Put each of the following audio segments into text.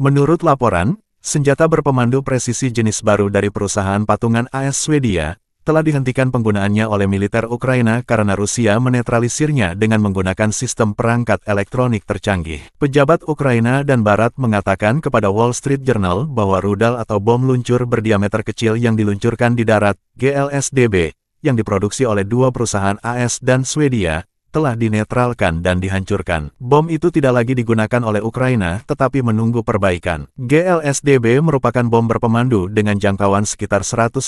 Menurut laporan, senjata berpemandu presisi jenis baru dari perusahaan patungan AS Swedia, telah dihentikan penggunaannya oleh militer Ukraina karena Rusia menetralisirnya dengan menggunakan sistem perangkat elektronik tercanggih. Pejabat Ukraina dan Barat mengatakan kepada Wall Street Journal bahwa rudal atau bom luncur berdiameter kecil yang diluncurkan di darat, GLSDB, yang diproduksi oleh dua perusahaan AS dan Swedia, telah dinetralkan dan dihancurkan. Bom itu tidak lagi digunakan oleh Ukraina, tetapi menunggu perbaikan. GLSDB merupakan bom berpemandu dengan jangkauan sekitar 150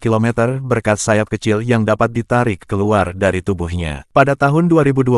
km berkat sayap kecil yang dapat ditarik keluar dari tubuhnya. Pada tahun 2022,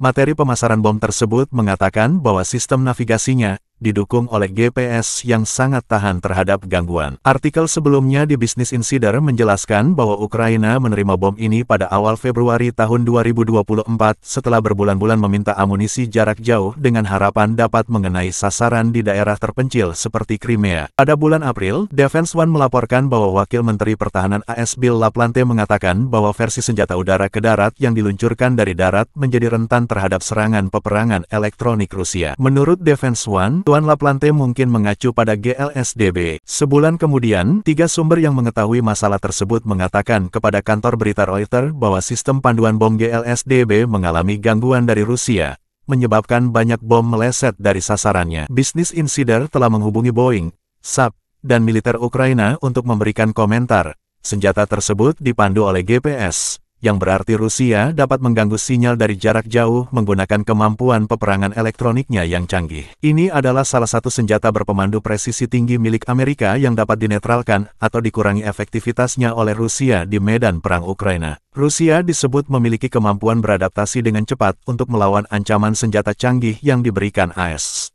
materi pemasaran bom tersebut mengatakan bahwa sistem navigasinya didukung oleh GPS yang sangat tahan terhadap gangguan. Artikel sebelumnya di Business Insider menjelaskan bahwa Ukraina menerima bom ini pada awal Februari tahun 2020 setelah berbulan-bulan meminta amunisi jarak jauh dengan harapan dapat mengenai sasaran di daerah terpencil seperti Crimea. Pada bulan April, Defense One melaporkan bahwa Wakil Menteri Pertahanan AS Bill Laplante mengatakan bahwa versi senjata udara ke darat yang diluncurkan dari darat menjadi rentan terhadap serangan peperangan elektronik Rusia. Menurut Defense One, Tuan Laplante mungkin mengacu pada GLSDB. Sebulan kemudian, tiga sumber yang mengetahui masalah tersebut mengatakan kepada kantor berita Reuters bahwa sistem panduan bom GLSDB mengalami gangguan dari Rusia, menyebabkan banyak bom meleset dari sasarannya. Bisnis Insider telah menghubungi Boeing, SAP, dan militer Ukraina untuk memberikan komentar. Senjata tersebut dipandu oleh GPS yang berarti Rusia dapat mengganggu sinyal dari jarak jauh menggunakan kemampuan peperangan elektroniknya yang canggih. Ini adalah salah satu senjata berpemandu presisi tinggi milik Amerika yang dapat dinetralkan atau dikurangi efektivitasnya oleh Rusia di medan perang Ukraina. Rusia disebut memiliki kemampuan beradaptasi dengan cepat untuk melawan ancaman senjata canggih yang diberikan AS. E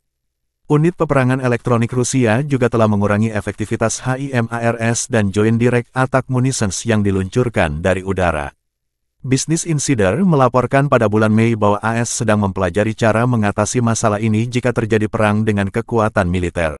Unit peperangan elektronik Rusia juga telah mengurangi efektivitas HIMARS dan Joint Direct Attack Munitions yang diluncurkan dari udara. Business Insider melaporkan pada bulan Mei bahwa AS sedang mempelajari cara mengatasi masalah ini jika terjadi perang dengan kekuatan militer.